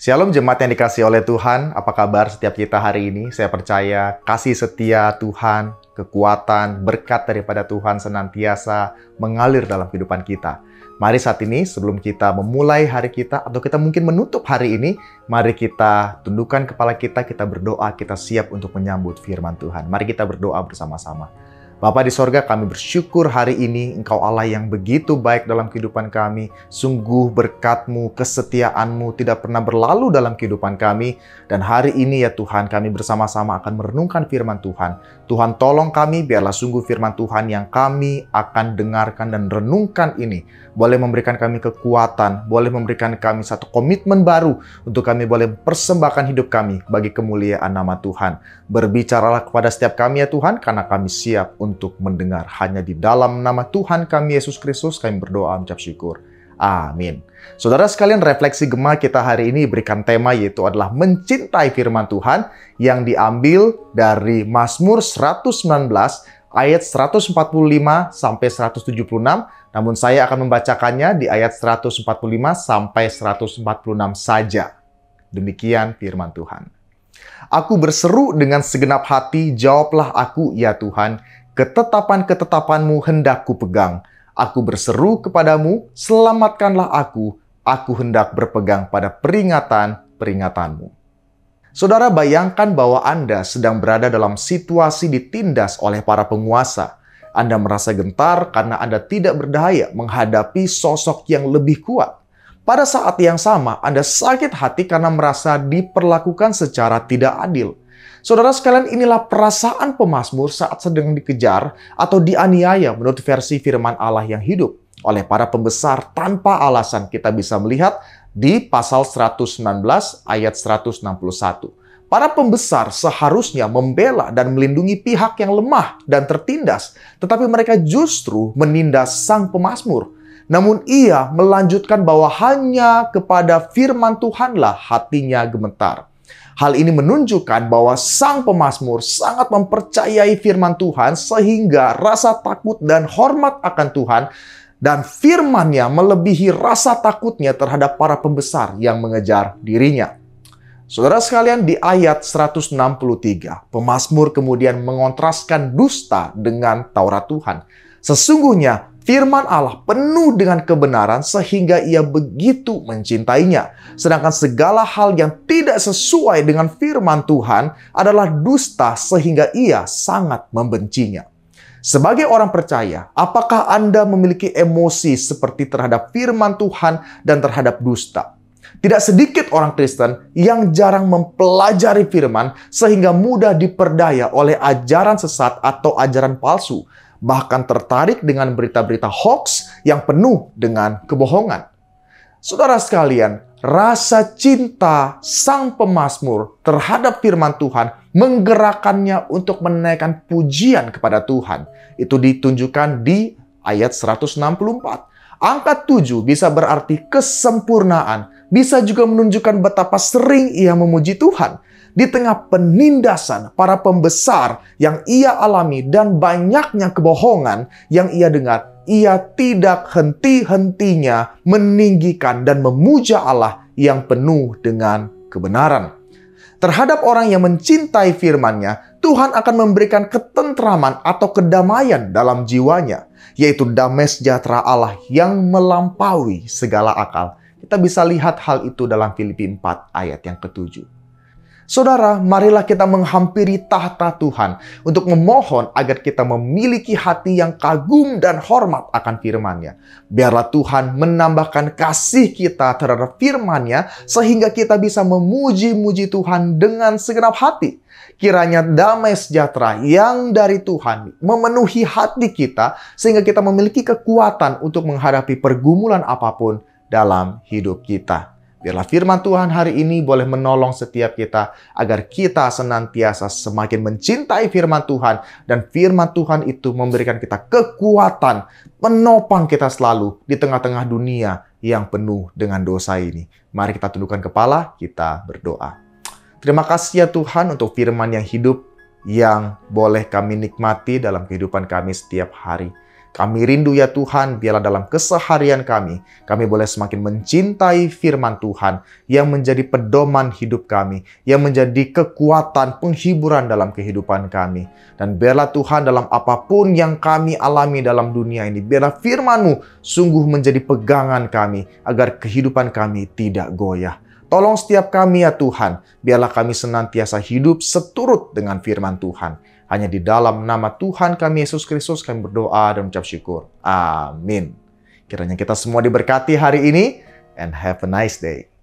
Shalom jemaat yang dikasih oleh Tuhan, apa kabar setiap kita hari ini? Saya percaya kasih setia Tuhan, kekuatan, berkat daripada Tuhan senantiasa mengalir dalam kehidupan kita. Mari saat ini sebelum kita memulai hari kita atau kita mungkin menutup hari ini, mari kita tundukkan kepala kita, kita berdoa, kita siap untuk menyambut firman Tuhan. Mari kita berdoa bersama-sama. Bapa di sorga, kami bersyukur hari ini Engkau Allah yang begitu baik dalam kehidupan kami. Sungguh berkatmu, kesetiaanmu tidak pernah berlalu dalam kehidupan kami. Dan hari ini ya Tuhan, kami bersama-sama akan merenungkan firman Tuhan. Tuhan tolong kami, biarlah sungguh firman Tuhan yang kami akan dengarkan dan renungkan ini. Boleh memberikan kami kekuatan, boleh memberikan kami satu komitmen baru untuk kami boleh persembahkan hidup kami bagi kemuliaan nama Tuhan. Berbicaralah kepada setiap kami ya Tuhan, karena kami siap untuk mendengar. Hanya di dalam nama Tuhan kami Yesus Kristus kami berdoa mencap syukur. Amin. Saudara sekalian, refleksi Gema kita hari ini berikan tema yaitu adalah mencintai firman Tuhan yang diambil dari Mazmur 119 ayat 145 sampai 176. Namun saya akan membacakannya di ayat 145 sampai 146 saja. Demikian firman Tuhan. Aku berseru dengan segenap hati, jawablah aku ya Tuhan, ketetapan-ketetapanmu hendak pegang, Aku berseru kepadamu, selamatkanlah aku, aku hendak berpegang pada peringatan-peringatanmu. Saudara bayangkan bahwa Anda sedang berada dalam situasi ditindas oleh para penguasa. Anda merasa gentar karena Anda tidak berdaya menghadapi sosok yang lebih kuat. Pada saat yang sama, Anda sakit hati karena merasa diperlakukan secara tidak adil. Saudara sekalian, inilah perasaan pemazmur saat sedang dikejar atau dianiaya menurut versi firman Allah yang hidup oleh para pembesar tanpa alasan kita bisa melihat di pasal 119 ayat 161. Para pembesar seharusnya membela dan melindungi pihak yang lemah dan tertindas, tetapi mereka justru menindas sang pemazmur. Namun ia melanjutkan bahwa hanya kepada firman Tuhanlah hatinya gemetar. Hal ini menunjukkan bahwa sang pemazmur sangat mempercayai firman Tuhan sehingga rasa takut dan hormat akan Tuhan dan firmannya melebihi rasa takutnya terhadap para pembesar yang mengejar dirinya. Saudara sekalian, di ayat 163, pemazmur kemudian mengontraskan dusta dengan Taurat Tuhan. Sesungguhnya Firman Allah penuh dengan kebenaran sehingga ia begitu mencintainya. Sedangkan segala hal yang tidak sesuai dengan firman Tuhan adalah dusta sehingga ia sangat membencinya. Sebagai orang percaya, apakah Anda memiliki emosi seperti terhadap firman Tuhan dan terhadap dusta? Tidak sedikit orang Kristen yang jarang mempelajari firman sehingga mudah diperdaya oleh ajaran sesat atau ajaran palsu bahkan tertarik dengan berita-berita hoax yang penuh dengan kebohongan. Saudara sekalian, rasa cinta sang pemazmur terhadap firman Tuhan menggerakkannya untuk menaikkan pujian kepada Tuhan. Itu ditunjukkan di ayat 164. Angka 7 bisa berarti kesempurnaan, bisa juga menunjukkan betapa sering ia memuji Tuhan di tengah penindasan para pembesar yang ia alami dan banyaknya kebohongan yang ia dengar. Ia tidak henti-hentinya meninggikan dan memuja Allah yang penuh dengan kebenaran. Terhadap orang yang mencintai firman-Nya, Tuhan akan memberikan ketentraman atau kedamaian dalam jiwanya, yaitu damai sejahtera Allah yang melampaui segala akal kita bisa lihat hal itu dalam Filipi 4 ayat yang ketujuh. Saudara, marilah kita menghampiri tahta Tuhan untuk memohon agar kita memiliki hati yang kagum dan hormat akan firman-Nya. Biarlah Tuhan menambahkan kasih kita terhadap firman-Nya sehingga kita bisa memuji-muji Tuhan dengan segenap hati. Kiranya damai sejahtera yang dari Tuhan memenuhi hati kita sehingga kita memiliki kekuatan untuk menghadapi pergumulan apapun dalam hidup kita. Biarlah firman Tuhan hari ini boleh menolong setiap kita agar kita senantiasa semakin mencintai firman Tuhan dan firman Tuhan itu memberikan kita kekuatan, menopang kita selalu di tengah-tengah dunia yang penuh dengan dosa ini. Mari kita tundukkan kepala, kita berdoa. Terima kasih ya Tuhan untuk firman yang hidup yang boleh kami nikmati dalam kehidupan kami setiap hari. Kami rindu ya Tuhan, biarlah dalam keseharian kami, kami boleh semakin mencintai firman Tuhan yang menjadi pedoman hidup kami, yang menjadi kekuatan penghiburan dalam kehidupan kami. Dan biarlah Tuhan dalam apapun yang kami alami dalam dunia ini, biarlah firman-Mu sungguh menjadi pegangan kami agar kehidupan kami tidak goyah. Tolong setiap kami ya Tuhan, biarlah kami senantiasa hidup seturut dengan firman Tuhan. Hanya di dalam nama Tuhan kami Yesus Kristus kami berdoa dan ucap syukur. Amin. Kiranya kita semua diberkati hari ini and have a nice day.